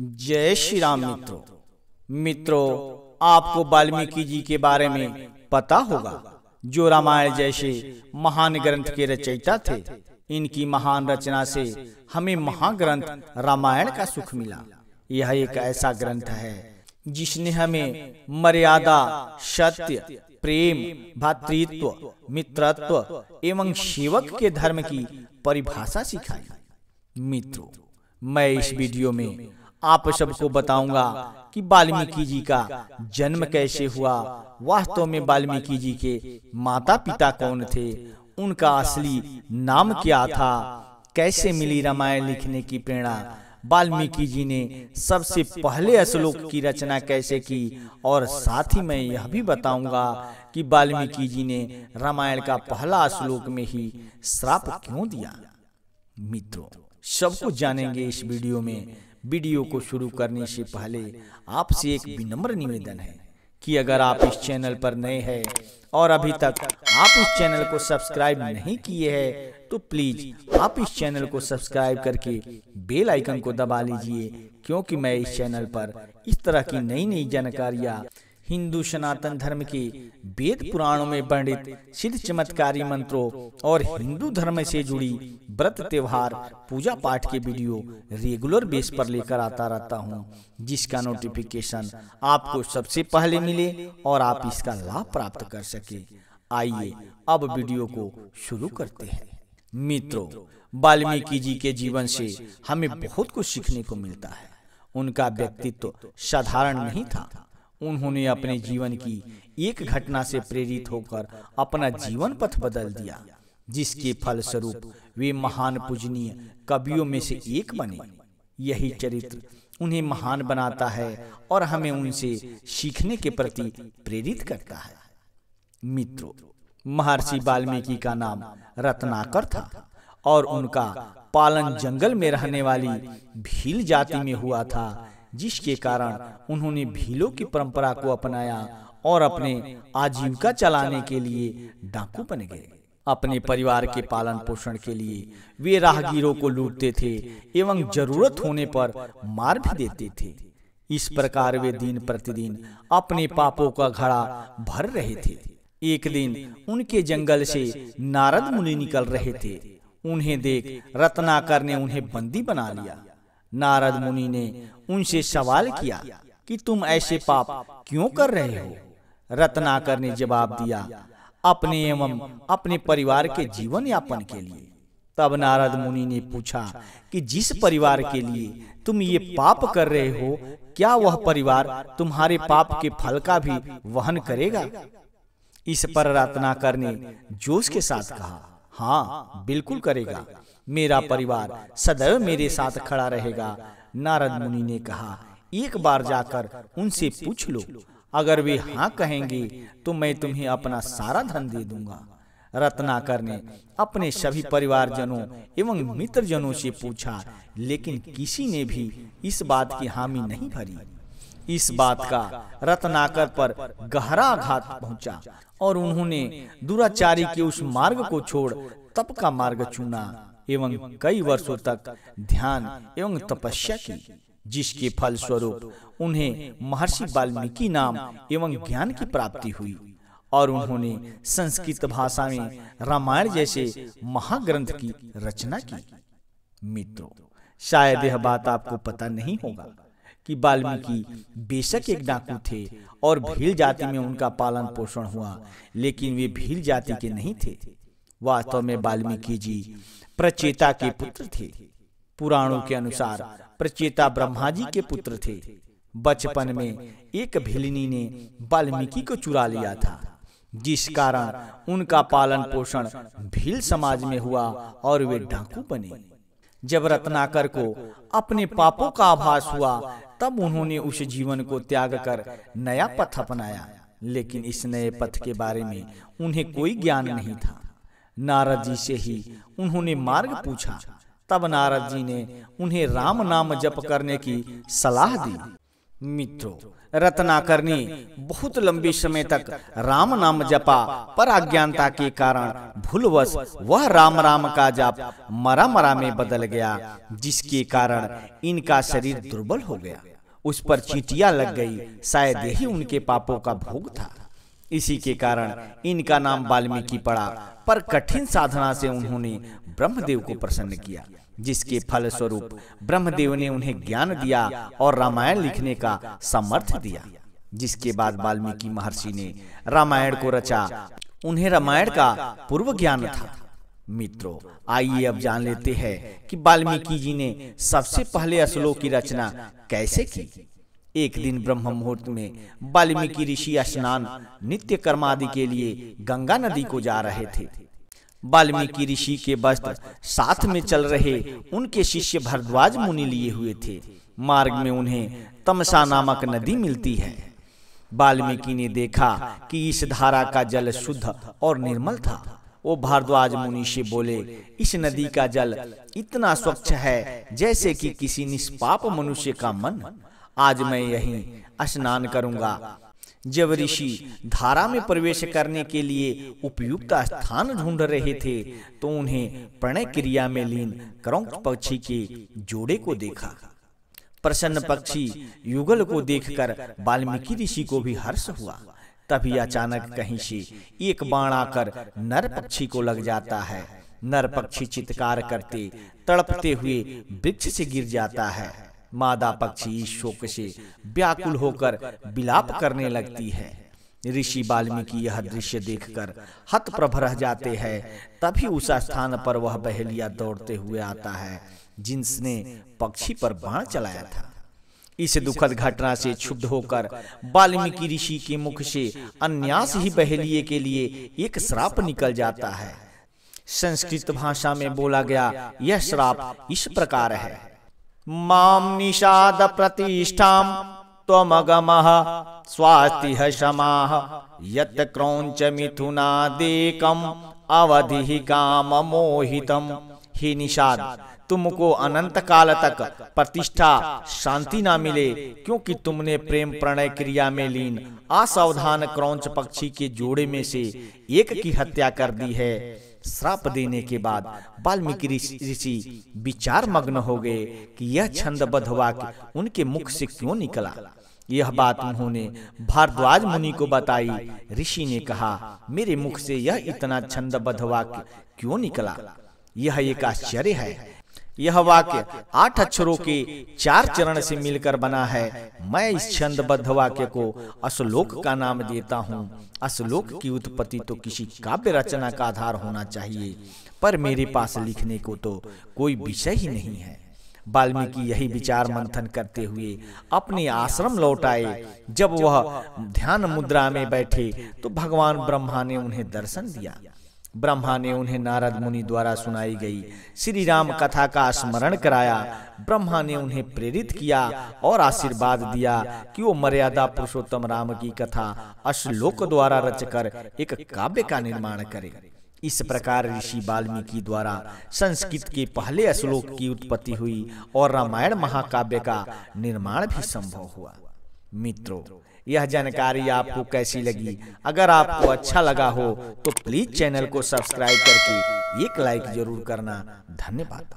जय श्री राम मित्रों मित्रों आपको वाल्मीकि जी के बारे में पता होगा जो रामायण जैसे महान ग्रंथ के रचयिता थे इनकी महान रचना से हमें महाग्रंथ रामायण का सुख मिला यह एक ऐसा ग्रंथ है जिसने हमें मर्यादा सत्य प्रेम भातृत्व मित्रत्व एवं सेवक के धर्म की परिभाषा सिखाई मित्रों मैं इस वीडियो में आप सबको बताऊंगा कि वाल्मीकि जी का जन्म कैसे हुआ वास्तव में वाल्मीकि जी के माता पिता कौन थे उनका असली नाम क्या था कैसे मिली रामायण लिखने की प्रेरणा वाल्मीकि जी ने सबसे पहले श्लोक की रचना कैसे की और साथ ही मैं यह भी बताऊंगा कि वाल्मीकि जी ने रामायण का पहला श्लोक में ही श्राप क्यों दिया मित्रों सबको जानेंगे इस वीडियो में वीडियो को शुरू करने से पहले आपसे एक विनम्र निवेदन है कि अगर आप इस चैनल पर नए हैं और अभी तक आप इस चैनल को सब्सक्राइब नहीं किए हैं तो प्लीज आप इस चैनल को सब्सक्राइब करके बेल आइकन को दबा लीजिए क्योंकि मैं इस चैनल पर इस तरह की नई नई जानकारियाँ हिंदू सनातन धर्म के वेद पुराणों में वर्णित सिद्ध चमत्कारी मंत्रों और हिंदू धर्म से जुड़ी व्रत त्योहार पूजा पाठ के वीडियो रेगुलर बेस पर लेकर आता रहता हूँ जिसका नोटिफिकेशन आपको सबसे पहले मिले और आप इसका लाभ प्राप्त कर सके आइए अब वीडियो को शुरू करते हैं मित्रों वाल्मीकि जी के जीवन से हमें बहुत कुछ सीखने को मिलता है उनका व्यक्तित्व साधारण नहीं था उन्होंने अपने जीवन की एक घटना से प्रेरित होकर अपना जीवन पथ बदल दिया जिसके फलस्वरूप वे महान पूजनीय कवियों में से एक बने यही चरित्र उन्हें महान बनाता है और हमें उनसे सीखने के प्रति प्रेरित करता है मित्रों महर्षि वाल्मीकि का नाम रत्नाकर था और उनका पालन जंगल में रहने वाली भील जाति में हुआ था जिसके कारण उन्होंने भीलों की परंपरा को अपनाया और अपने आजीविका चलाने के लिए डाकू बन गए अपने परिवार के पालन पोषण के लिए वे राहगीरों को लूटते थे एवं जरूरत होने पर मार भी देते थे इस प्रकार वे दिन प्रतिदिन अपने पापों का घड़ा भर रहे थे एक दिन उनके जंगल से नारद मुनि निकल रहे थे उन्हें देख रत्नाकर ने उन्हें बंदी बना लिया नारद मुनि ने उनसे सवाल किया कि तुम ऐसे पाप क्यों कर रहे हो रत्नाकर ने जवाब दिया अपने एवं अपने परिवार के जीवन यापन के लिए तब नारद मुनि ने पूछा कि जिस परिवार के लिए तुम ये पाप कर रहे हो क्या वह परिवार तुम्हारे पाप के फल का भी वहन करेगा इस पर रत्नाकर ने जोश के साथ कहा हाँ बिल्कुल करेगा मेरा परिवार सदैव मेरे साथ खड़ा रहेगा नारद मुनि ने कहा एक बार जाकर उनसे पूछ लो अगर वे हाँ, हाँ कहेंगे तो मैं तो तुम्हें अपना सारा धन दे दूंगा रत्नाकर ने अपने सभी परिवारजनों एवं मित्रजनों से पूछा लेकिन किसी ने भी इस बात की हामी नहीं भरी इस बात का रत्नाकर पर गहरा घात पहुंचा और उन्होंने दुराचारी के उस मार्ग को छोड़ तप का मार्ग चुना एवं कई वर्षों तक ध्यान एवं तपस्या की जिसके फल स्वरूप उन्हें महर्षि वाल्मीकि नाम एवं ज्ञान की प्राप्ति हुई और उन्होंने संस्कृत भाषा में रामायण जैसे महाग्रंथ की रचना की मित्रों शायद यह बात आपको पता नहीं होगा कि वाल्मीकि बेशक एक डाकू थे और भील जाति में उनका पालन पोषण हुआ लेकिन वे भील जाति के नहीं थे वास्तव में वाल्मीकि जी प्रचेता के पुत्र थे पुराणों के अनुसार प्रचेता ब्रह्मा जी के पुत्र थे बचपन में एक भिलनी ने वाल्मीकि को चुरा लिया था जिस कारण उनका पालन पोषण भील समाज में हुआ और वे डाकू बने जब रत्नाकर को अपने पापों का आभास हुआ तब उन्होंने उस जीवन को त्याग कर नया पथ अपनाया लेकिन इस नए पथ के बारे में उन्हें कोई ज्ञान नहीं था नारद जी से ही उन्होंने मार्ग पूछा तब नारद जी ने उन्हें राम नाम जप करने की सलाह दी मित्रों रत्ना करनी बहुत लंबे समय तक राम नाम जपा पर अज्ञानता के कारण भूलवश वह राम राम का जाप मरा मरा में बदल गया जिसके कारण इनका शरीर दुर्बल हो गया उस पर चीटियां लग गई शायद यही उनके पापों का भोग था इसी के कारण इनका नाम वाल्मीकि पड़ा पर कठिन साधना से उन्होंने ब्रह्मदेव को प्रसन्न किया जिसके फल स्वरूप ब्रह्मदेव ने उन्हें ज्ञान दिया और रामायण लिखने का समर्थ दिया जिसके बाद वाल्मीकि महर्षि ने रामायण को रचा उन्हें रामायण का पूर्व ज्ञान था मित्रों आइए अब जान लेते हैं कि वाल्मीकि जी ने सबसे पहले असलों की रचना कैसे की एक दिन ब्रह्म मुहूर्त में वाल्मीकि ऋषि स्नान नित्य कर्मादि के लिए गंगा नदी को जा रहे थे वाल्मीकि ऋषि के वस्त्र साथ में चल रहे उनके शिष्य भरद्वाज मुनि लिए हुए थे मार्ग में उन्हें तमसा नामक नदी मिलती है वाल्मीकि ने देखा कि इस धारा का जल शुद्ध और निर्मल था वो भारद्वाज मुनि से बोले इस नदी का जल इतना स्वच्छ है जैसे कि किसी निष्पाप मनुष्य का मन आज मैं यहीं स्नान करूंगा जब ऋषि धारा में प्रवेश करने के लिए उपयुक्त स्थान ढूंढ रहे थे तो उन्हें प्रणय क्रिया में लीन क्रौक पक्षी के जोड़े को देखा प्रसन्न पक्षी युगल को देखकर वाल्मीकि ऋषि को भी हर्ष हुआ तभी अचानक कहीं से एक बाण आकर नर पक्षी को लग जाता है नर पक्षी चित्कार करते तड़पते हुए वृक्ष से गिर जाता है मादा पक्षी शोक से व्याकुल होकर विलाप करने लगती है ऋषि वाल्मीकि यह दृश्य देखकर हतप्रभ रह जाते हैं तभी उस स्थान पर वह बहेलिया दौड़ते हुए आता है जिसने पक्षी पर बाण चलाया था इस दुखद घटना से क्षुब्ध होकर वाल्मीकि ऋषि के मुख से अन्यास ही बहेलिए के लिए एक श्राप निकल जाता है संस्कृत भाषा में बोला गया यह श्राप इस प्रकार है माम प्रतिष्ठा तमगम स्वास्ति क्षमा मिथुना देक अवधि काम मोहितम ही निषाद तुमको अनंत काल तक प्रतिष्ठा शांति ना मिले क्योंकि तुमने प्रेम प्रणय क्रिया में लीन असावधान क्रौच पक्षी के जोड़े में से एक की हत्या कर दी है श्राप देने के बाद वाल्मीकि ऋषि विचार मग्न हो गए कि यह छंद वाक्य उनके मुख से क्यों निकला यह बात उन्होंने भारद्वाज मुनि को बताई ऋषि ने कहा मेरे मुख से यह इतना छंद वाक्य क्यों निकला यह एक आश्चर्य है यह वाक्य आठ अक्षरों के चार चरण से मिलकर बना है मैं इस छंदबद्ध वाक्य को अश्लोक का नाम देता हूँ अश्लोक की उत्पत्ति तो किसी तो काव्य रचना का आधार होना चाहिए पर मेरे पास लिखने को तो, तो कोई विषय ही नहीं है वाल्मीकि यही विचार मंथन करते हुए अपने आश्रम लौट आए जब वह ध्यान मुद्रा में बैठे तो, तो भगवान ब्रह्मा ने उन्हें दर्शन दिया ब्रह्मा ने उन्हें नारद मुनि द्वारा सुनाई गई श्री राम कथा का स्मरण कराया ब्रह्मा ने उन्हें प्रेरित किया और आशीर्वाद दिया कि वो मर्यादा पुरुषोत्तम राम की कथा अश्लोक द्वारा रचकर एक काव्य का निर्माण करें इस प्रकार ऋषि वाल्मीकि द्वारा संस्कृत के पहले श्लोक की उत्पत्ति हुई और रामायण महाकाव्य का निर्माण भी संभव हुआ मित्रों यह जानकारी आपको कैसी लगी अगर आपको अच्छा, अच्छा लगा हो तो प्लीज चैनल तो को सब्सक्राइब करके एक लाइक जरूर करना धन्यवाद